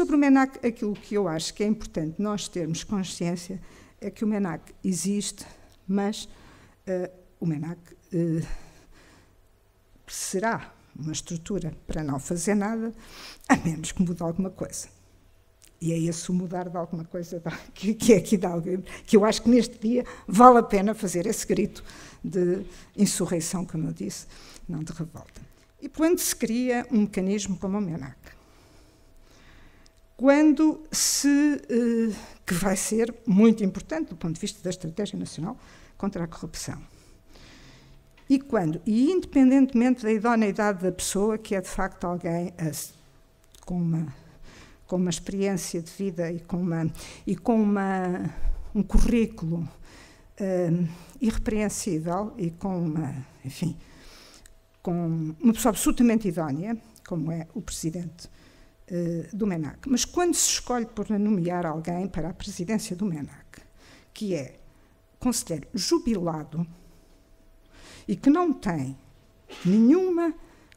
Sobre o MENAC, aquilo que eu acho que é importante nós termos consciência é que o MENAC existe, mas uh, o MENAC uh, será uma estrutura para não fazer nada, a menos que mude alguma coisa. E é esse o mudar de alguma coisa que, que é aqui de alguém, que eu acho que neste dia vale a pena fazer esse grito de insurreição, como eu disse, não de revolta. E, quando se cria um mecanismo como o MENAC quando se. Eh, que vai ser muito importante do ponto de vista da Estratégia Nacional contra a Corrupção. E quando? E independentemente da idoneidade da pessoa, que é de facto alguém eh, com, uma, com uma experiência de vida e com, uma, e com uma, um currículo eh, irrepreensível e com uma, enfim, com uma pessoa absolutamente idónea, como é o Presidente eh, do MENAC. Mas quando se escolhe por nomear alguém para a presidência do MENAC, que é conselheiro jubilado e que não tem nenhuma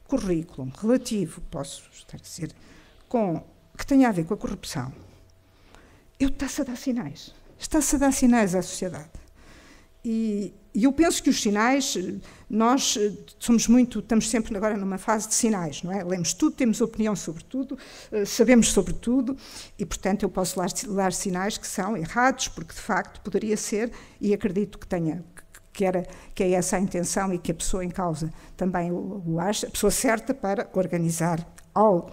currículo relativo, posso estar a dizer, com, que tenha a ver com a corrupção, eu está-se a dar sinais. Está-se a dar sinais à sociedade. E, e eu penso que os sinais, nós eh, somos muito, estamos sempre agora numa fase de sinais, não é? Lemos tudo, temos opinião sobre tudo, eh, sabemos sobre tudo, e portanto eu posso lar, sinais que são errados, porque de facto poderia ser, e acredito que tenha que, era, que é essa a intenção e que a pessoa em causa também o, o acha, a pessoa certa para organizar algo.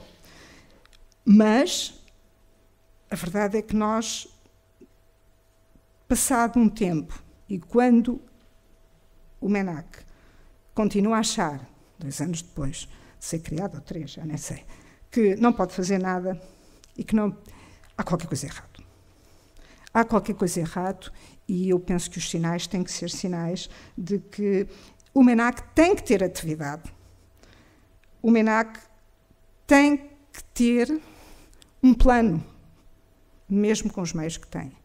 Mas a verdade é que nós, passado um tempo, e quando o MENAC continua a achar, dois anos depois de ser criado, ou três, já nem sei, que não pode fazer nada e que não. Há qualquer coisa errada. Há qualquer coisa errado e eu penso que os sinais têm que ser sinais de que o MENAC tem que ter atividade. O MENAC tem que ter um plano, mesmo com os meios que tem.